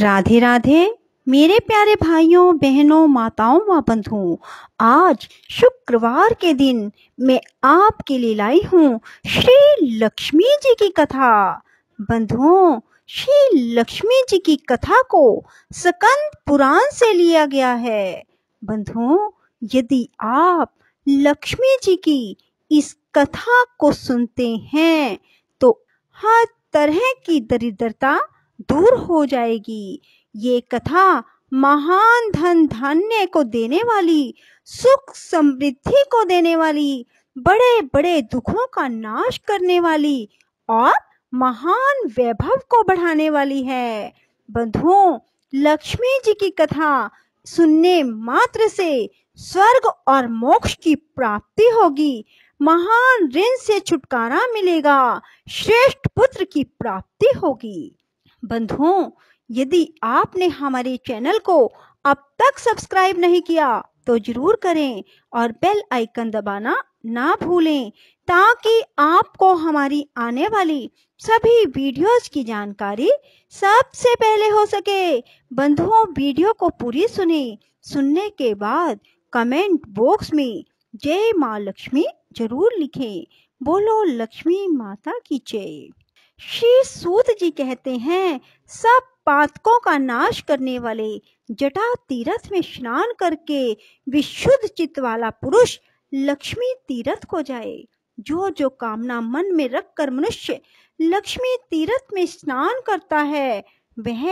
राधे राधे मेरे प्यारे भाइयों बहनों माताओं व बंधुओं आज शुक्रवार के दिन मैं आपके लिए लाई हूँ श्री लक्ष्मी जी की कथा बंधुओं श्री लक्ष्मी जी की कथा को सकंद पुराण से लिया गया है बंधुओं यदि आप लक्ष्मी जी की इस कथा को सुनते हैं तो हर तरह की दरिद्रता दूर हो जाएगी ये कथा महान धन धान्य को देने वाली सुख समृद्धि को देने वाली बड़े बड़े दुखों का नाश करने वाली और महान वैभव को बढ़ाने वाली है बंधुओं लक्ष्मी जी की कथा सुनने मात्र से स्वर्ग और मोक्ष की प्राप्ति होगी महान ऋण से छुटकारा मिलेगा श्रेष्ठ पुत्र की प्राप्ति होगी बंधुओं यदि आपने हमारे चैनल को अब तक सब्सक्राइब नहीं किया तो जरूर करें और बेल आइकन दबाना ना भूलें ताकि आपको हमारी आने वाली सभी वीडियोस की जानकारी सबसे पहले हो सके बंधुओं वीडियो को पूरी सुने सुनने के बाद कमेंट बॉक्स में जय माँ लक्ष्मी जरूर लिखें बोलो लक्ष्मी माता की जय श्री सूत जी कहते हैं सब पातकों का नाश करने वाले जटा तीर्थ में स्नान करके विशुद्ध चित्त वाला पुरुष लक्ष्मी तीर्थ को जाए जो जो कामना मन में रख कर मनुष्य लक्ष्मी तीर्थ में स्नान करता है वह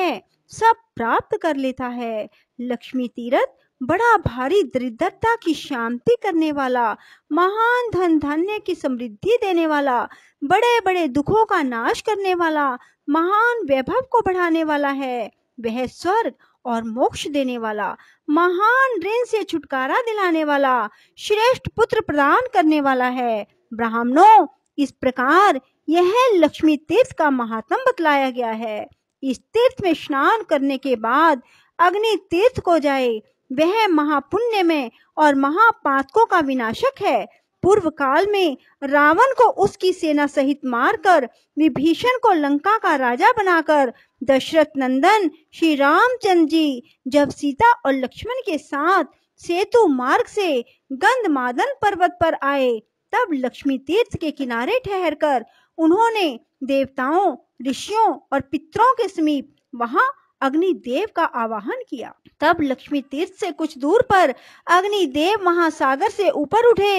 सब प्राप्त कर लेता है लक्ष्मी तीर्थ बड़ा भारी दरिद्रता की शांति करने वाला महान धन धन्य की समृद्धि देने वाला बड़े बड़े दुखों का नाश करने वाला महान वैभव को बढ़ाने वाला है वह स्वर्ग और मोक्ष देने वाला महान ऋण से छुटकारा दिलाने वाला श्रेष्ठ पुत्र प्रदान करने वाला है ब्राह्मणों इस प्रकार यह लक्ष्मी तीर्थ का महात्म बतलाया गया है इस तीर्थ में स्नान करने के बाद अग्नि तीर्थ को जाए वह महापुण्य में और महापातकों का विनाशक है पूर्व काल में रावण को उसकी सेना सहित मारकर विभीषण को लंका का राजा बनाकर दशरथ नंदन श्री रामचंद्र जी जब सीता और लक्ष्मण के साथ सेतु मार्ग से गंधमादन पर्वत पर आए तब लक्ष्मी तीर्थ के किनारे ठहरकर उन्होंने देवताओं ऋषियों और पितरों के समीप वहां अग्निदेव का आवाहन किया तब लक्ष्मी तीर्थ से कुछ दूर पर अग्निदेव महासागर से ऊपर उठे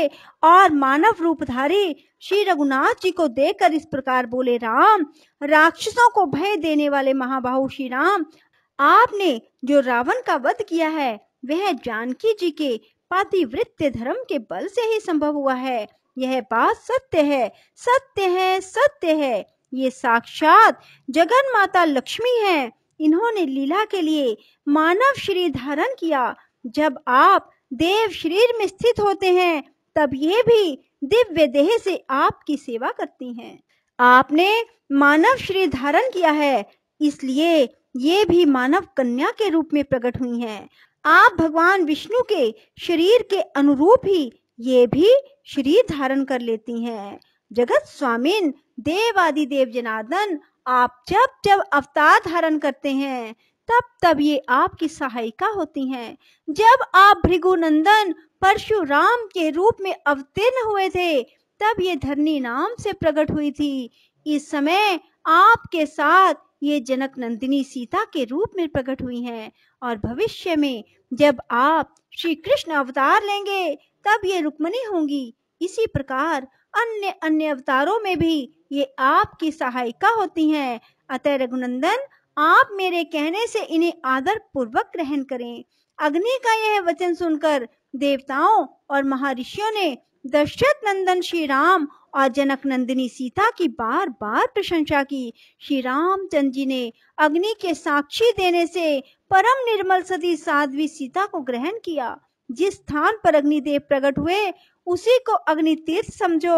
और मानव रूपधारी श्री रघुनाथ जी को देखकर इस प्रकार बोले राम राक्षसों को भय देने वाले महाबाहु श्री राम आपने जो रावण का वध किया है वह जानकी जी के पातिवृत्य धर्म के बल से ही संभव हुआ है यह बात सत्य है सत्य है सत्य है ये साक्षात जगन माता लक्ष्मी है इन्होंने लीला के लिए मानव शरीर धारण किया जब आप देव शरीर में स्थित होते हैं तब ये भी दिव्य देह से आपकी सेवा करती हैं। आपने मानव शरीर धारण किया है इसलिए ये भी मानव कन्या के रूप में प्रकट हुई हैं। आप भगवान विष्णु के शरीर के अनुरूप ही ये भी शरीर धारण कर लेती हैं। जगत स्वामीन देव आदि देव जनार्दन आप जब जब अवतार धारण करते हैं तब तब ये आपकी सहायिका होती हैं जब आप भृगुनंदन परशुराम के रूप में अवतीर्ण हुए थे तब ये धरनी नाम से प्रकट हुई थी इस समय आपके साथ ये जनक नंदिनी सीता के रूप में प्रकट हुई हैं और भविष्य में जब आप श्री कृष्ण अवतार लेंगे तब ये रुक्मणी होंगी इसी प्रकार अन्य अन्य अवतारों में भी ये आपकी सहायिका होती हैं अतः रघुनंदन आप मेरे कहने से इन्हें आदर पूर्वक ग्रहण करें अग्नि का यह वचन सुनकर देवताओं और महर्षियों ने दशरथ नंदन श्री राम और जनक नंदिनी सीता की बार बार प्रशंसा की श्री रामचंद्र जी ने अग्नि के साक्षी देने से परम निर्मल सती साध्वी सीता को ग्रहण किया जिस स्थान पर अग्निदेव प्रकट हुए उसी को अग्नि तीर्थ समझो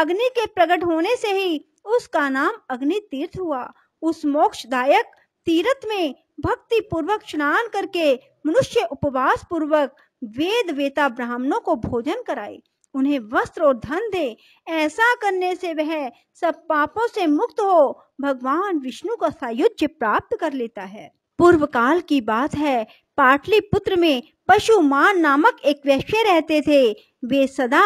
अग्नि के प्रकट होने से ही उसका नाम अग्नि तीर्थ हुआ उस मोक्षदायक तीर्थ में भक्ति पूर्वक स्नान करके मनुष्य उपवास पूर्वक वेद वेता ब्राह्मणों को भोजन कराए उन्हें वस्त्र और धन दे ऐसा करने से वह सब पापों से मुक्त हो भगवान विष्णु का सायुज्य प्राप्त कर लेता है पूर्व काल की बात है पाटलिपुत्र में पशुमान नामक एक वैश्य रहते थे वे सदा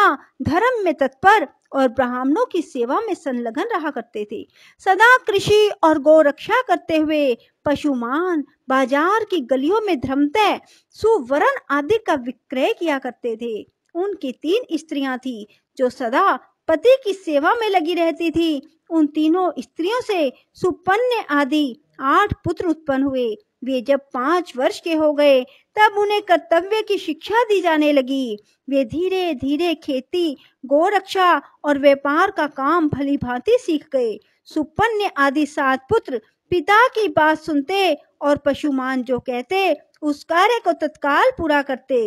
धर्म में तत्पर और ब्राह्मणों की सेवा में संलग्न रहा करते थे सदा कृषि और रक्षा करते हुए पशुमान बाजार की गलियों में धर्मतः सुवरण आदि का विक्रय किया करते थे उनकी तीन स्त्रियां थी जो सदा पति की सेवा में लगी रहती थी उन तीनों स्त्रियों से सुपन्न आदि आठ पुत्र उत्पन्न हुए वे जब पांच वर्ष के हो गए तब उन्हें कर्तव्य की शिक्षा दी जाने लगी वे धीरे धीरे खेती गोरक्षा और व्यापार का काम भली भांति सीख गए सुपन्य आदि सात पुत्र पिता की बात सुनते और पशुमान जो कहते उस कार्य को तत्काल पूरा करते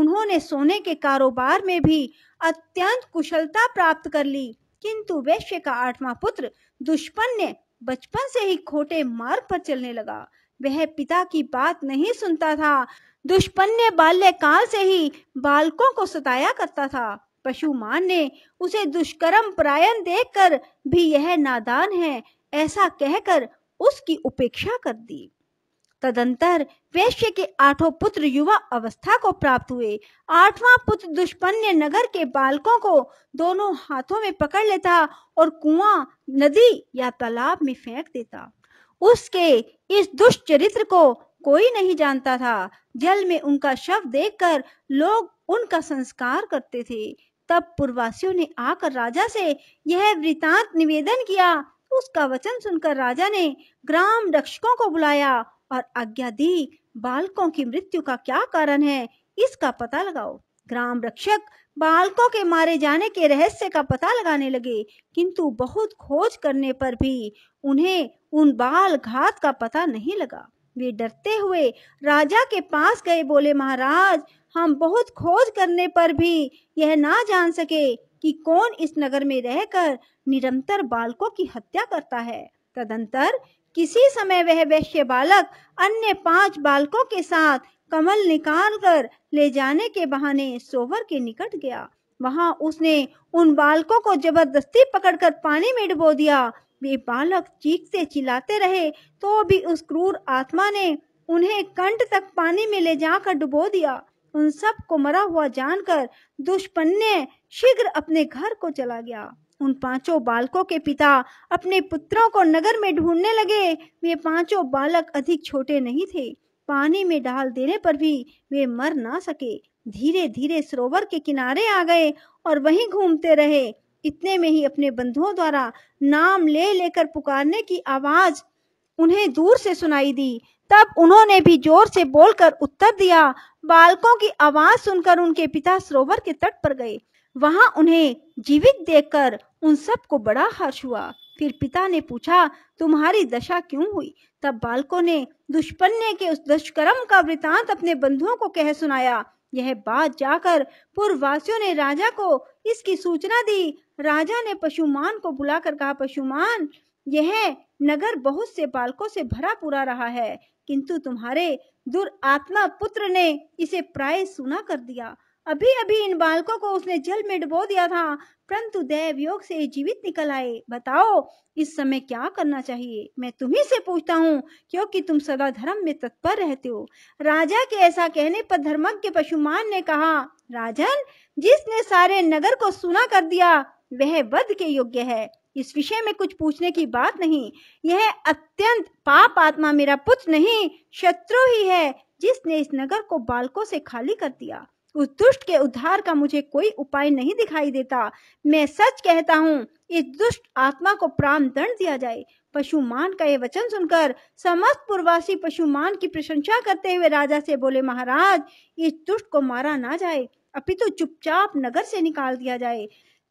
उन्होंने सोने के कारोबार में भी अत्यंत कुशलता प्राप्त कर ली किंतु वैश्य का आठवां पुत्र दुष्पन्य बचपन से ही खोटे मार्ग पर चलने लगा वह पिता की बात नहीं सुनता था दुष्पन्य बाल्यकाल से ही बालकों को सताया करता था पशु मान ने उसे दुष्कर्म देख देखकर भी यह नादान है ऐसा कहकर उसकी उपेक्षा कर दी तदंतर वैश्य के आठों पुत्र युवा अवस्था को प्राप्त हुए आठवां पुत्र दुष्पन्य नगर के बालकों को दोनों हाथों में पकड़ लेता और कुआं नदी या तालाब में फेंक देता उसके इस दुष्ट चरित्र को कोई नहीं जानता था जल में उनका शव देखकर लोग उनका संस्कार करते थे तब पूर्वासियों ने आकर राजा से यह वृतांत निवेदन किया उसका वचन सुनकर राजा ने ग्राम रक्षकों को बुलाया और आज्ञा दी बालकों की मृत्यु का क्या कारण है इसका पता लगाओ ग्राम रक्षक बालकों के मारे जाने के रहस्य का पता लगाने लगे किंतु बहुत खोज करने पर भी उन्हें उन बाल घात का पता नहीं लगा वे डरते हुए राजा के पास गए बोले महाराज हम बहुत खोज करने पर भी यह ना जान सके कि कौन इस नगर में रहकर निरंतर बालकों की हत्या करता है तदंतर किसी समय वह वैश्य बालक अन्य पांच बालकों के साथ कमल निकाल कर ले जाने के बहाने सोवर के निकट गया वहां उसने उन बालकों को जबरदस्ती पकड़कर पानी में डुबो दिया वे बालक चीख से चिल्लाते रहे तो भी उस क्रूर आत्मा ने उन्हें कंठ तक पानी में ले जाकर डुबो दिया उन सब को मरा हुआ जानकर दुष्पन्य शीघ्र अपने घर को चला गया उन पांचों बालकों के पिता अपने पुत्रों को नगर में ढूंढने लगे वे पांचों बालक अधिक छोटे नहीं थे पानी में डाल देने पर भी वे मर ना सके धीरे धीरे सरोवर के किनारे आ गए और वहीं घूमते रहे इतने में ही अपने बंधुओं द्वारा नाम ले लेकर पुकारने की आवाज उन्हें दूर से सुनाई दी तब उन्होंने भी जोर से बोलकर उत्तर दिया बालकों की आवाज सुनकर उनके पिता सरोवर के तट पर गए वहां उन्हें जीवित देखकर उन सबको बड़ा हर्ष हुआ फिर पिता ने पूछा तुम्हारी दशा क्यों हुई तब बालकों ने दुष्पन्ने के उस दुष्कर्म का वृतांत अपने बंधुओं को कह सुनाया यह बात जाकर पूर्ववासियों ने राजा को इसकी सूचना दी राजा ने पशुमान को बुलाकर कहा पशुमान यह नगर बहुत से बालकों से भरा पूरा रहा है किंतु तुम्हारे दुर्आत्मा पुत्र ने इसे प्राय सुना कर दिया अभी अभी इन बालकों को उसने जल में डुबो दिया था परंतु देव योग से जीवित निकल आए बताओ इस समय क्या करना चाहिए मैं तुम्ही से पूछता हूँ क्योंकि तुम सदा धर्म में तत्पर रहते हो राजा के ऐसा कहने पर धर्मज्ञ पशुमान ने कहा राजन जिसने सारे नगर को सुना कर दिया वह वध के योग्य है इस विषय में कुछ पूछने की बात नहीं यह अत्यंत पाप आत्मा मेरा पुत्र नहीं शत्रु ही है जिसने इस नगर को बालकों से खाली कर दिया उस दुष्ट के उद्धार का मुझे कोई उपाय नहीं दिखाई देता मैं सच कहता हूँ इस दुष्ट आत्मा को प्राण दंड दिया जाए पशुमान का यह वचन सुनकर समस्त पूर्वासी पशुमान की प्रशंसा करते हुए राजा से बोले महाराज इस दुष्ट को मारा ना जाए अपितु तो चुपचाप नगर से निकाल दिया जाए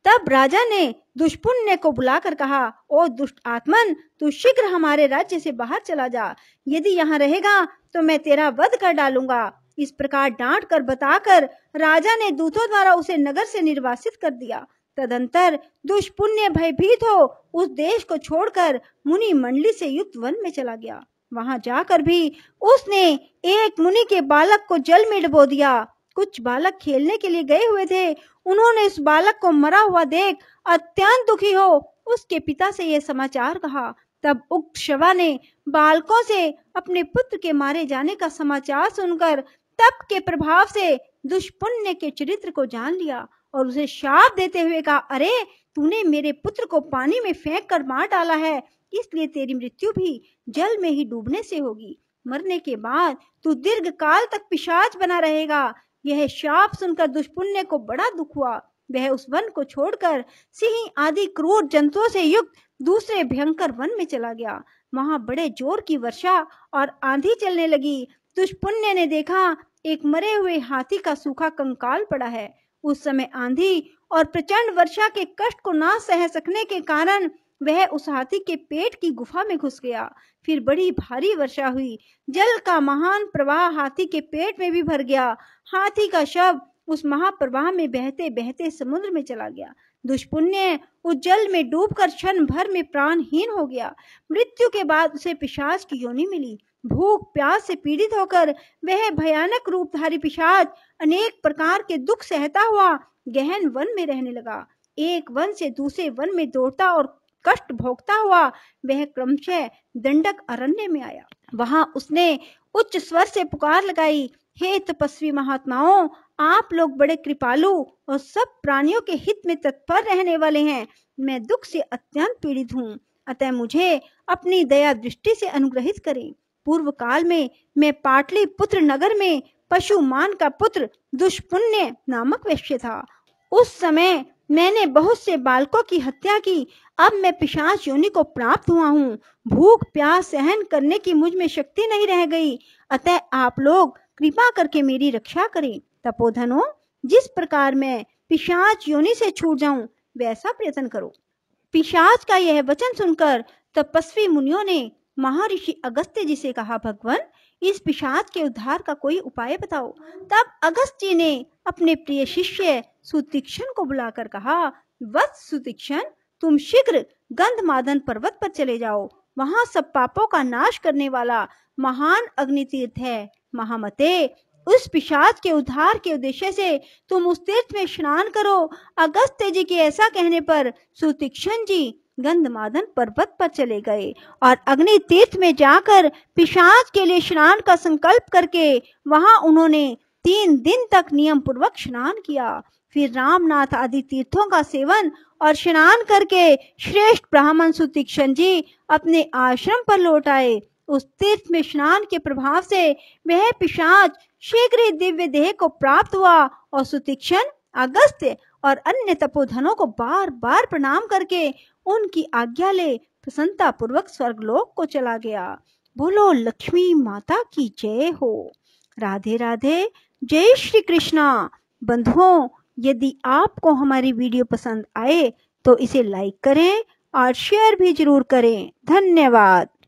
तब राजा ने दुष्पुण्य को बुलाकर कहा ओ दुष्ट आत्मन तू शीघ्र हमारे राज्य से बाहर चला जा यदि यहाँ रहेगा तो मैं तेरा वध कर डालूंगा इस प्रकार डांट कर बताकर राजा ने दूतों द्वारा उसे नगर से निर्वासित कर दिया तदंतर दुष्पुण्य भयभीत हो उस देश को छोड़कर मुनि मंडली से युक्त वन में चला गया वहां जाकर भी उसने एक मुनि के बालक को जल में डुबो दिया कुछ बालक खेलने के लिए गए हुए थे उन्होंने उस बालक को मरा हुआ देख अत्यंत दुखी हो उसके पिता से यह समाचार कहा तब उक्त शवा ने बालकों से अपने पुत्र के मारे जाने का समाचार सुनकर तप के प्रभाव से दुष्पुण्य के चरित्र को जान लिया और उसे शाप देते हुए कहा अरे तूने मेरे पुत्र को पानी में फेंक कर मार डाला है इसलिए तेरी मृत्यु भी जल में ही डूबने से होगी मरने के बाद तू दीर्घ काल तक पिशाच बना रहेगा यह शाप सुनकर दुष्पुण्य को बड़ा दुख हुआ वह उस वन को छोड़कर सिंह आदि क्रूर जंतुओं से युक्त दूसरे भयंकर वन में चला गया वहां बड़े जोर की वर्षा और आंधी चलने लगी दुष्पुण्य ने देखा एक मरे हुए हाथी का सूखा कंकाल पड़ा है उस समय आंधी और प्रचंड वर्षा के कष्ट को ना सह सकने के कारण वह उस हाथी के पेट की गुफा में घुस गया फिर बड़ी भारी वर्षा हुई जल का महान प्रवाह हाथी के पेट में भी भर गया हाथी का शव उस महाप्रवाह में बहते बहते समुद्र में चला गया दुष्पुण्य उस जल में डूबकर क्षण भर में प्राणहीन हो गया मृत्यु के बाद उसे पिशाच की योनि मिली भूख प्यास से पीड़ित होकर वह भयानक रूपधारी पिशाच अनेक प्रकार के दुख सहता हुआ गहन वन में रहने लगा एक वन से दूसरे वन में दौड़ता और कष्ट भोगता हुआ वह क्रमशः दंडक अरण्य में आया वहां उसने उच्च स्वर से पुकार लगाई हे तपस्वी महात्माओं आप लोग बड़े कृपालु और सब प्राणियों के हित में तत्पर रहने वाले हैं मैं दुख से अत्यंत पीड़ित हूँ अतः मुझे अपनी दया दृष्टि से अनुग्रहित करें पूर्व काल में मैं पाटली पुत्र नगर में पशुमान का पुत्र दुष्पुण्य नामक वैश्य था उस समय मैंने बहुत से बालकों की हत्या की अब मैं पिशाच योनि को प्राप्त हुआ हूँ भूख प्यास सहन करने की मुझ में शक्ति नहीं रह गई अतः आप लोग कृपा करके मेरी रक्षा करें तपोधनो जिस प्रकार मैं पिशाच योनि से छूट जाऊं वैसा प्रयत्न करो पिशाच का यह वचन सुनकर तपस्वी मुनियों ने महर्षि अगस्त्य जी से कहा भगवान इस पिशाच के उद्धार का कोई उपाय बताओ तब अगस्त्य ने अपने प्रिय शिष्य सुतीक्षण को बुलाकर कहा वत्स सुतीक्षण तुम शीघ्र गंधमादन पर्वत पर चले जाओ वहाँ सब पापों का नाश करने वाला महान अग्नि तीर्थ है महामते उस पिशाच के उद्धार के उद्देश्य से तुम उस तीर्थ में स्नान करो अगस्त्य जी के ऐसा कहने पर सुतीक्षण जी गंधमादन पर्वत पर चले गए और अग्नि तीर्थ में जाकर पिशाच के लिए स्नान का संकल्प करके वहां उन्होंने तीन दिन तक नियम पूर्वक स्नान किया फिर रामनाथ आदि तीर्थों का सेवन और स्नान करके श्रेष्ठ ब्राह्मण सुतीक्षण जी अपने आश्रम पर लौट आए उस तीर्थ में स्नान के प्रभाव से वह पिशाच शीघ्र ही दिव्य देह को प्राप्त हुआ और सुतीक्षण अगस्त्य और अन्य तपोधनों को बार बार प्रणाम करके उनकी आज्ञा ले प्रसन्नता पूर्वक स्वर्ग लोक को चला गया बोलो लक्ष्मी माता की जय हो राधे राधे जय श्री कृष्णा बंधुओं यदि आपको हमारी वीडियो पसंद आए तो इसे लाइक करें और शेयर भी जरूर करें धन्यवाद